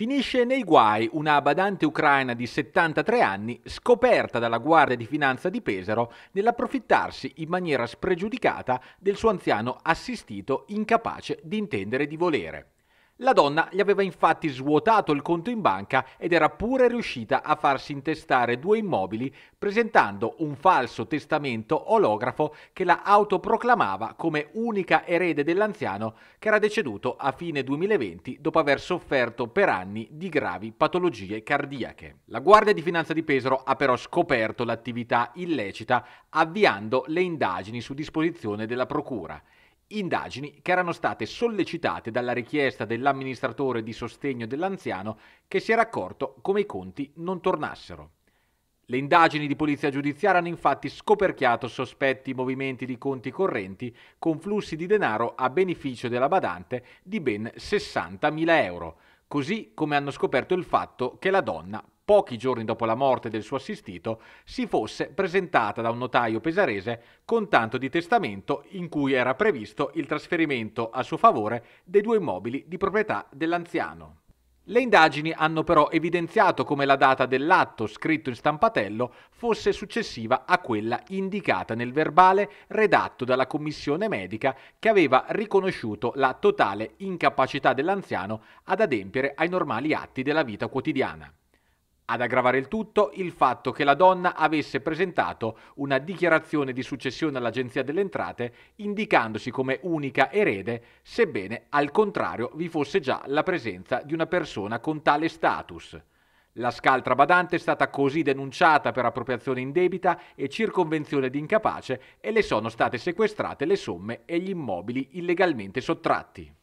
Finisce nei guai una badante ucraina di 73 anni scoperta dalla Guardia di Finanza di Pesaro nell'approfittarsi in maniera spregiudicata del suo anziano assistito incapace di intendere di volere. La donna gli aveva infatti svuotato il conto in banca ed era pure riuscita a farsi intestare due immobili presentando un falso testamento olografo che la autoproclamava come unica erede dell'anziano che era deceduto a fine 2020 dopo aver sofferto per anni di gravi patologie cardiache. La Guardia di Finanza di Pesaro ha però scoperto l'attività illecita avviando le indagini su disposizione della Procura indagini che erano state sollecitate dalla richiesta dell'amministratore di sostegno dell'anziano che si era accorto come i conti non tornassero. Le indagini di polizia giudiziaria hanno infatti scoperchiato sospetti movimenti di conti correnti con flussi di denaro a beneficio della badante di ben 60.000 euro, così come hanno scoperto il fatto che la donna pochi giorni dopo la morte del suo assistito, si fosse presentata da un notaio pesarese con tanto di testamento in cui era previsto il trasferimento a suo favore dei due immobili di proprietà dell'anziano. Le indagini hanno però evidenziato come la data dell'atto scritto in stampatello fosse successiva a quella indicata nel verbale redatto dalla commissione medica che aveva riconosciuto la totale incapacità dell'anziano ad adempiere ai normali atti della vita quotidiana. Ad aggravare il tutto il fatto che la donna avesse presentato una dichiarazione di successione all'Agenzia delle Entrate indicandosi come unica erede, sebbene al contrario vi fosse già la presenza di una persona con tale status. La scaltra badante è stata così denunciata per appropriazione indebita e circonvenzione di incapace e le sono state sequestrate le somme e gli immobili illegalmente sottratti.